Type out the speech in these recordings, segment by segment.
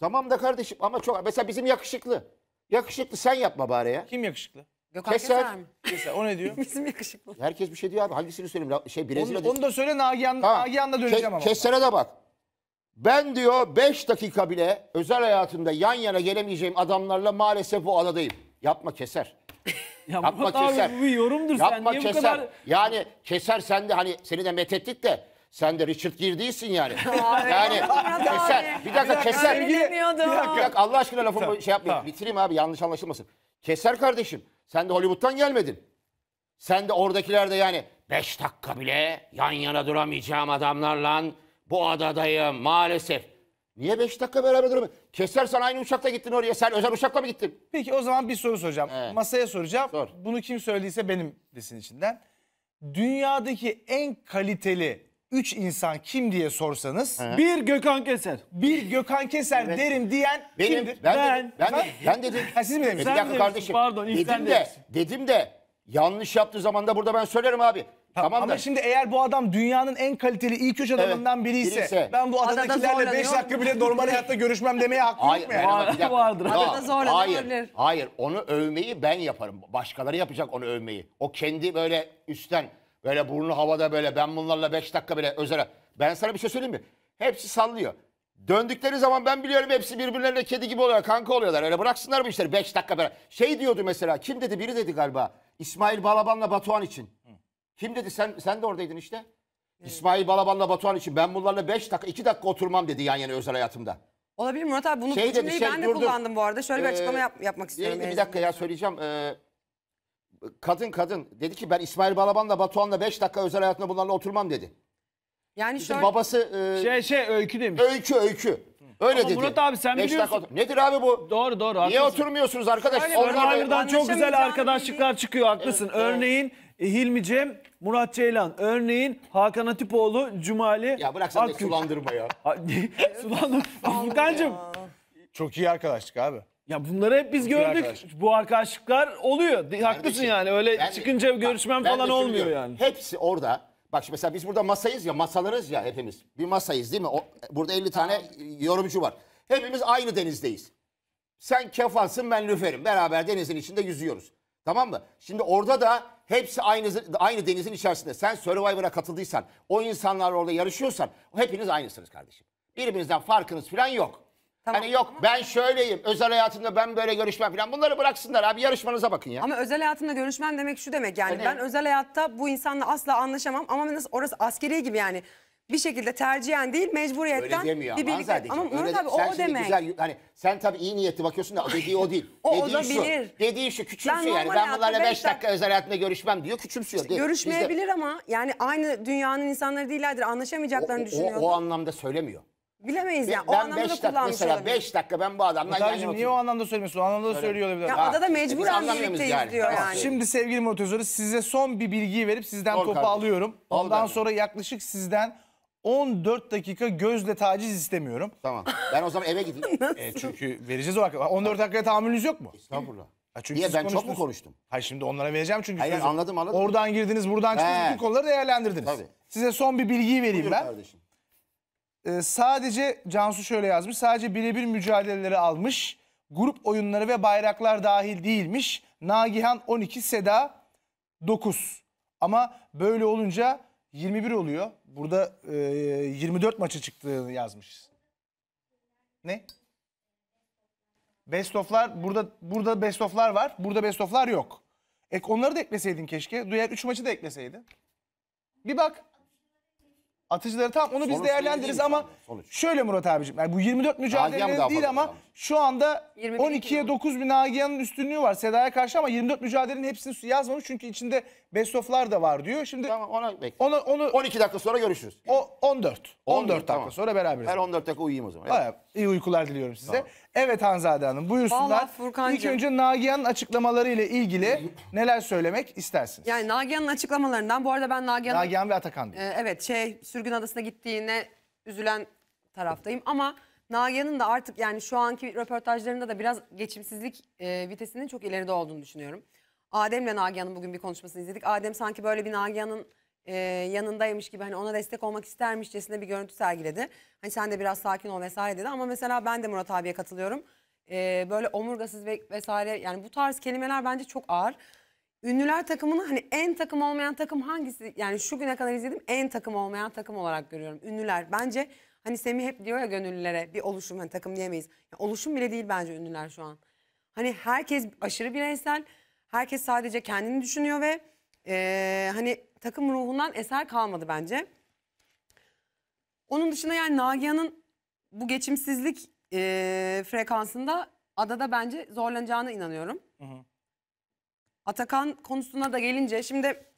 Tamam da kardeşim ama çok mesela bizim yakışıklı. Yakışıklı sen yapma bari ya. Kim yakışıklı? Gökhan Keser. Keser o ne diyor? Bizim yakışıklı. Herkes bir şey diyor abi. Hangisini söyleyeyim? Şey Brezilya. Onu, onu da söyle Nagihan, tamam. Nagihan'la döneceğim Ke ama. Keser'e de bak. Ben diyor 5 dakika bile özel hayatımda yan yana gelemeyeceğim adamlarla maalesef bu adadayım. Yapma Keser. Yapma, Yapma abi, keser. Bu bir yorumdur Yapma sen. Niye keser. Bu kadar... Yani keser sen de hani seni de methettik de sen de Richard Gere değilsin yani. yani keser. Bir dakika keser. Bir dakika. Allah aşkına lafımı Tamam, şey yapmayın. tamam. Bitireyim abi yanlış anlaşılmasın. Keser kardeşim. Sen de Hollywood'dan gelmedin. Sen de oradakiler de yani 5 dakika bile yan yana duramayacağım adamlarla bu adadayım maalesef. Niye 5 dakika beraber duramıyorsun? Keser sen aynı uçakla gittin oraya. Sen özel uçakla mı gittin? Peki o zaman bir soru soracağım. Evet. Masaya soracağım. Sor. Bunu kim söylediyse benim desin içinden. Dünyadaki en kaliteli 3 insan kim diye sorsanız Bir Gökhan Keser. bir Gökhan Keser Evet. derim diyen Benim, kimdir? ben, Ben- ben, ben, ben dedim. Ha, siz mi E, bir dakika kardeşim. pardon, dedim de, demişsin. dedim de yanlış yaptığı zaman da burada ben söylerim abi. Tamam, Ama da. şimdi eğer bu adam dünyanın en kaliteli ilk üç adamından Evet, biriyse, biriyse. ben bu Adada adadakilerle zorlanıyor. 5 dakika bile normal hayatta görüşmem demeye hakkım Hayır, yok mu yani? hayır, bak, bir dakika. Vardır. Ya, Arada zorla hayır, dönülür. hayır. Onu övmeyi ben yaparım. Başkaları yapacak onu övmeyi. O kendi böyle üstten Böyle burnu havada böyle ben bunlarla 5 dakika bile özel. Ben sana bir şey söyleyeyim mi? Hepsi sallıyor. Döndükleri zaman ben biliyorum hepsi birbirlerine kedi gibi oluyor. Kanka oluyorlar. Öyle bıraksınlar bu işleri 5 dakika beraber. Şey diyordu mesela. Kim dedi? Biri dedi galiba. İsmail Balaban'la Batuhan için. Kim dedi? Sen sen de oradaydın işte. İsmail Balaban'la Batuhan için ben bunlarla 5 dakika 2 dakika oturmam dedi yan yana özel hayatımda. Olabilir Murat abi bunu şey dedi, şey, ben de dur, kullandım bu arada. Şöyle bir ee, açıklama yap, yapmak istiyorum. Bir, bir dakika ya söyleyeceğim. Ee, kadın kadın dedi ki ben İsmail Balaban'la Batuhan'la 5 dakika özel hayatında bunlarla oturmam dedi. Yani Bizim şöyle... babası e, şey şey öykü demiş. Öykü öykü. Öyle Ama dedi. Murat abi sen Beş biliyorsun. Dakika, nedir abi bu? Doğru doğru. Haklısın. Niye oturmuyorsunuz arkadaş? Yani Survivor'dan çok güzel arkadaşlıklar bilgi. Şey. çıkıyor haklısın. Evet, Örneğin evet. Hilmi Cem, Murat Ceylan. Örneğin Hakan Atipoğlu, Cumali. Ya bırak sen de sulandırma ya. sulandırma. Furkan'cığım. Çok iyi arkadaşlık abi. Ya bunları hep biz gördük. arkadaşlık. Bu arkadaşlıklar oluyor. De- Haklısın Kardeşim, yani öyle ben de- çıkınca görüşmem falan olmuyor diyorum. yani. Hepsi orada. Bak şimdi mesela biz burada masayız ya, masalarız ya hepimiz. Bir masayız değil mi? O, burada 50 tane yorumcu var. Hepimiz aynı denizdeyiz. Sen kefansın ben lüferim. Beraber denizin içinde yüzüyoruz. Tamam mı? Şimdi orada da hepsi aynı aynı denizin içerisinde. Sen Survivor'a katıldıysan, o insanlar orada yarışıyorsan hepiniz aynısınız kardeşim. Birbirinizden farkınız falan yok. Tamam. Hani yok ben şöyleyim özel hayatımda ben böyle görüşmem falan bunları bıraksınlar abi yarışmanıza bakın ya. Ama özel hayatımda görüşmem demek şu demek yani hani... ben özel hayatta bu insanla asla anlaşamam ama nasıl orası askeri gibi yani bir şekilde tercihen değil mecburiyetten bir birlikte. Ama, ama Murat abi o demek. Güzel, hani sen tabii iyi niyetli bakıyorsun da dediği o değil. o dediği olabilir. Şu, dediği şu küçümsüyor ben yani. Ben bunlarla 5 dakika özel hayatımda görüşmem diyor küçümsüyor. İşte, görüşmeyebilir de... ama yani aynı dünyanın insanları değillerdir anlaşamayacaklarını o, o, düşünüyor. o anlamda söylemiyor. Bilemeyiz ya. Yani. O ben anlamda beş da dakika, kullanmış mesela 5 dakika ben bu adamla yan yana niye o anlamda söylemiyorsun? O anlamda da söylüyor olabilir. Ya Ha, adada mecburen anlamıyoruz birlikteyiz yani. diyor yani. Şimdi sevgili motorizörü size son bir bilgiyi verip sizden Al topu kardeşim. alıyorum. Al Ondan kardeşim. sonra yaklaşık sizden 14 dakika gözle taciz istemiyorum. Tamam. Ben o zaman eve gideyim. E, çünkü vereceğiz o dakika. 14 dakikaya tahammülünüz yok mu? Estağfurullah. Ha, çünkü Niye ben çok mu konuştum? Hayır şimdi onlara vereceğim çünkü. Hayır, anladım, anladım. Oradan girdiniz buradan çıktınız He. konuları değerlendirdiniz. Tabii. Size son bir bilgiyi vereyim Buyur ben. kardeşim. E, sadece Cansu şöyle yazmış. Sadece birebir mücadeleleri almış. Grup oyunları ve bayraklar dahil değilmiş. Nagihan 12, Seda 9. Ama böyle olunca 21 oluyor. Burada e, 24 maça çıktığını yazmışız. Ne? Best of'lar burada burada best of'lar var. Burada best of'lar yok. Ek onları da ekleseydin keşke. Duyar 3 maçı da ekleseydin. Bir bak. Atıcıları tam onu biz Sonuç değerlendiririz ama sonuç. şöyle Murat abicim. Yani bu 24 mücadele değil ama kalmış. Şu anda 12'ye 9 bin Nagihan'ın üstünlüğü var Seda'ya karşı ama 24 mücadelenin hepsini yazmamış çünkü içinde best of'lar da var diyor. Şimdi Tamam ona bekle. onu onu 12 dakika sonra görüşürüz. o 14. 14 dakika tamam. sonra beraberiz. her 14 dakika uyuyayım o zaman. Evet. iyi uykular diliyorum size. Evet Hanzade Hanım buyursunlar. Vallahi İlk önce Nagihan'ın açıklamaları ile ilgili neler söylemek istersiniz? Yani Nagihan'ın açıklamalarından bu arada ben Nagihan'ın Nagihan ve Atakan diyor. Ee, evet şey sürgün adasına gittiğine üzülen taraftayım ama Nagihan'ın da artık yani şu anki röportajlarında da biraz geçimsizlik e, vitesinin çok ileride olduğunu düşünüyorum. Adem ve Nagihan'ın bugün bir konuşmasını izledik. Adem sanki böyle bir Nagihan'ın e, yanındaymış gibi hani ona destek olmak istermişçesine bir görüntü sergiledi. Hani sen de biraz sakin ol vesaire dedi ama mesela ben de Murat abiye katılıyorum. E, böyle omurgasız ve vesaire yani bu tarz kelimeler bence çok ağır. Ünlüler takımını hani en takım olmayan takım hangisi? Yani şu güne kadar izledim en takım olmayan takım olarak görüyorum. Ünlüler bence Hani Semih hep diyor ya gönüllülere bir oluşum hani takım diyemeyiz. Ya oluşum bile değil bence ünlüler şu an. Hani herkes aşırı bireysel. Herkes sadece kendini düşünüyor ve e, hani takım ruhundan eser kalmadı bence. Onun dışında yani Nagihan'ın bu geçimsizlik e, frekansında adada bence zorlanacağına inanıyorum. Hı hı. Atakan konusuna da gelince şimdi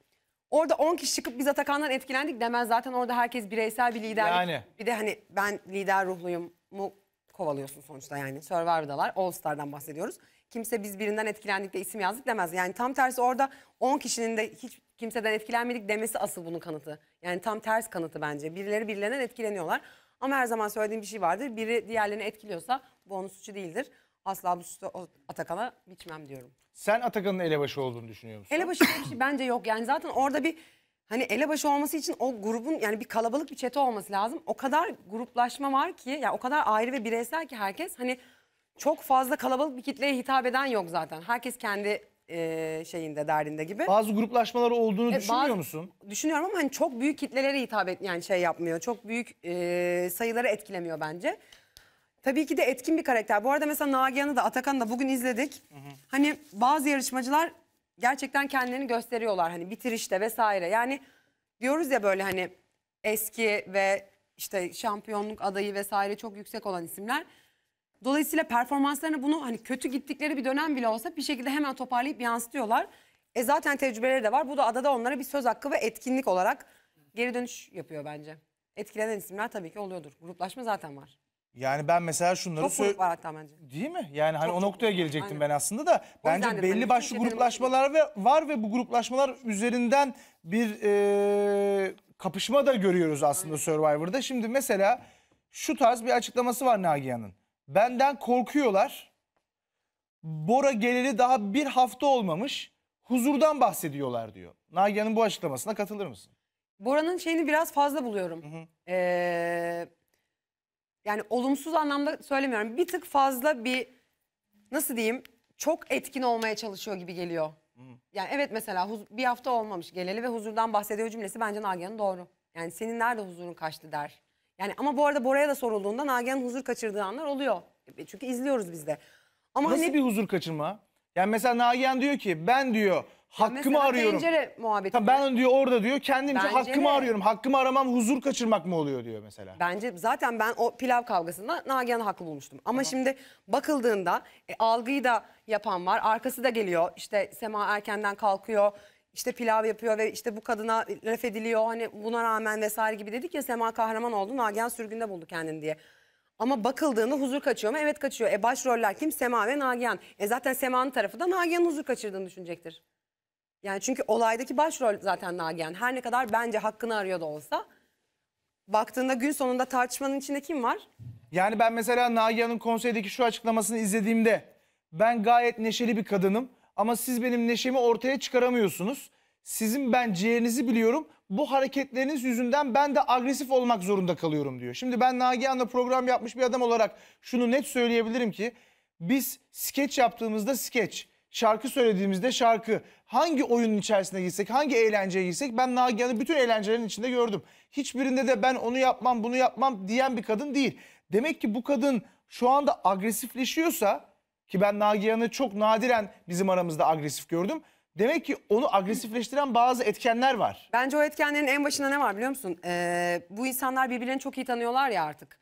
Orada 10 kişi çıkıp biz Atakan'dan etkilendik demez. Zaten orada herkes bireysel bir liderlik. Yani. Bir de hani ben lider ruhluyum mu kovalıyorsun sonuçta yani. Survivor'dalar. All Star'dan bahsediyoruz. Kimse biz birinden etkilendik de isim yazdık demez. Yani tam tersi orada 10 kişinin de hiç kimseden etkilenmedik demesi asıl bunun kanıtı. Yani tam ters kanıtı bence. Birileri birilerinden etkileniyorlar. Ama her zaman söylediğim bir şey vardır. Biri diğerlerini etkiliyorsa bu onun suçu değildir asla bu sütü Atakan'a biçmem diyorum. Sen Atakan'ın elebaşı olduğunu düşünüyor musun? Elebaşı bir şey bence yok. Yani zaten orada bir hani elebaşı olması için o grubun yani bir kalabalık bir çete olması lazım. O kadar gruplaşma var ki yani o kadar ayrı ve bireysel ki herkes hani çok fazla kalabalık bir kitleye hitap eden yok zaten. Herkes kendi e, şeyinde derdinde gibi. Bazı gruplaşmalar olduğunu e, düşünmüyor bazı, musun? Düşünüyorum ama hani çok büyük kitlelere hitap et yani şey yapmıyor. Çok büyük e, sayıları etkilemiyor bence. Tabii ki de etkin bir karakter. Bu arada mesela Nagihan'ı da Atakan'ı da bugün izledik. Hı hı. Hani bazı yarışmacılar gerçekten kendilerini gösteriyorlar. Hani bitirişte vesaire. Yani diyoruz ya böyle hani eski ve işte şampiyonluk adayı vesaire çok yüksek olan isimler. Dolayısıyla performanslarını bunu hani kötü gittikleri bir dönem bile olsa bir şekilde hemen toparlayıp yansıtıyorlar. E zaten tecrübeleri de var. Bu da adada onlara bir söz hakkı ve etkinlik olarak geri dönüş yapıyor bence. Etkilenen isimler tabii ki oluyordur. Gruplaşma zaten var. Yani ben mesela şunları Çok sö- var hatta bence. değil mi? Yani hani Çok, o noktaya gelecektim Aynen. ben aslında da bence dedim, hani belli hani başlı gruplaşmalar ve var ve bu gruplaşmalar üzerinden bir e, kapışma da görüyoruz aslında Survivor'da. Şimdi mesela şu tarz bir açıklaması var Nagihan'ın. Benden korkuyorlar. Bora geleli daha bir hafta olmamış. Huzurdan bahsediyorlar diyor. Nagihan'ın bu açıklamasına katılır mısın? Bora'nın şeyini biraz fazla buluyorum. Ee, yani olumsuz anlamda söylemiyorum. Bir tık fazla bir nasıl diyeyim çok etkin olmaya çalışıyor gibi geliyor. Yani evet mesela bir hafta olmamış geleli ve huzurdan bahsediyor cümlesi bence Nagihan'ın doğru. Yani senin nerede huzurun kaçtı der. Yani ama bu arada Bora'ya da sorulduğunda Nagihan'ın huzur kaçırdığı anlar oluyor. E, çünkü izliyoruz biz de. Ama Nasıl hani... bir huzur kaçırma? Yani mesela Nagihan diyor ki ben diyor hakkımı Mesela arıyorum. Tencere muhabbeti. Tabii ben diyor orada diyor kendimce Bence hakkımı de. arıyorum. Hakkımı aramam huzur kaçırmak mı oluyor diyor mesela. Bence zaten ben o pilav kavgasında Nagihan'ı haklı bulmuştum. Ama Tamam. şimdi bakıldığında e, algıyı da yapan var. Arkası da geliyor. İşte Sema erkenden kalkıyor. işte pilav yapıyor ve işte bu kadına laf ediliyor. Hani buna rağmen vesaire gibi dedik ya Sema kahraman oldu. Nagihan sürgünde buldu kendini diye. Ama bakıldığında huzur kaçıyor mu? Evet kaçıyor. E başroller kim? Sema ve Nagihan. E zaten Sema'nın tarafı da Nagihan'ın huzur kaçırdığını düşünecektir. Yani çünkü olaydaki başrol zaten Nagihan. Her ne kadar bence hakkını arıyor da olsa. Baktığında gün sonunda tartışmanın içinde kim var? Yani ben mesela Nagihan'ın konseydeki şu açıklamasını izlediğimde ben gayet neşeli bir kadınım ama siz benim neşemi ortaya çıkaramıyorsunuz. Sizin ben ciğerinizi biliyorum. Bu hareketleriniz yüzünden ben de agresif olmak zorunda kalıyorum diyor. Şimdi ben Nagihan'la program yapmış bir adam olarak şunu net söyleyebilirim ki biz skeç yaptığımızda skeç şarkı söylediğimizde şarkı hangi oyunun içerisine gitsek hangi eğlenceye gitsek ben Nagihan'ı bütün eğlencelerin içinde gördüm. Hiçbirinde de ben onu yapmam, bunu yapmam diyen bir kadın değil. Demek ki bu kadın şu anda agresifleşiyorsa ki ben Nagihan'ı çok nadiren bizim aramızda agresif gördüm. Demek ki onu agresifleştiren bazı etkenler var. Bence o etkenlerin en başında ne var biliyor musun? Ee, bu insanlar birbirlerini çok iyi tanıyorlar ya artık.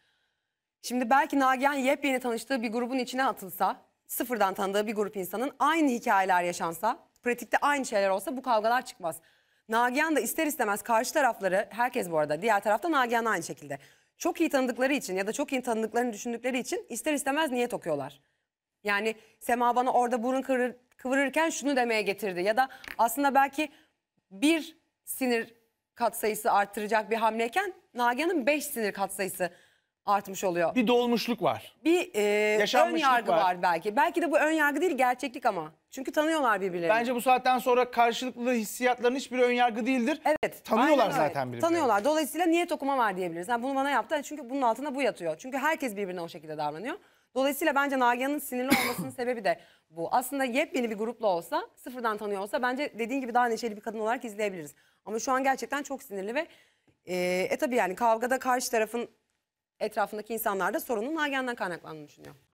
Şimdi belki Nagihan yepyeni tanıştığı bir grubun içine atılsa sıfırdan tanıdığı bir grup insanın aynı hikayeler yaşansa, pratikte aynı şeyler olsa bu kavgalar çıkmaz. Nagihan da ister istemez karşı tarafları, herkes bu arada diğer tarafta Nagihan aynı şekilde. Çok iyi tanıdıkları için ya da çok iyi tanıdıklarını düşündükleri için ister istemez niyet okuyorlar. Yani Sema bana orada burun kırır, kıvırırken şunu demeye getirdi ya da aslında belki bir sinir katsayısı arttıracak bir hamleyken Nagihan'ın beş sinir katsayısı artmış oluyor. Bir dolmuşluk var. Bir e, ön yargı var. var. belki. Belki de bu ön yargı değil gerçeklik ama. Çünkü tanıyorlar birbirlerini. Bence bu saatten sonra karşılıklı hissiyatların hiçbir ön yargı değildir. Evet. Tanıyorlar aynen öyle. zaten birbirini. Tanıyorlar. Dolayısıyla niyet okuma var diyebiliriz. Yani bunu bana yaptı çünkü bunun altında bu yatıyor. Çünkü herkes birbirine o şekilde davranıyor. Dolayısıyla bence Nagihan'ın sinirli olmasının sebebi de bu. Aslında yepyeni bir grupla olsa, sıfırdan tanıyor olsa bence dediğin gibi daha neşeli bir kadın olarak izleyebiliriz. Ama şu an gerçekten çok sinirli ve e, e tabii yani kavgada karşı tarafın etrafındaki insanlar da sorunun Nagihan'dan kaynaklandığını düşünüyor.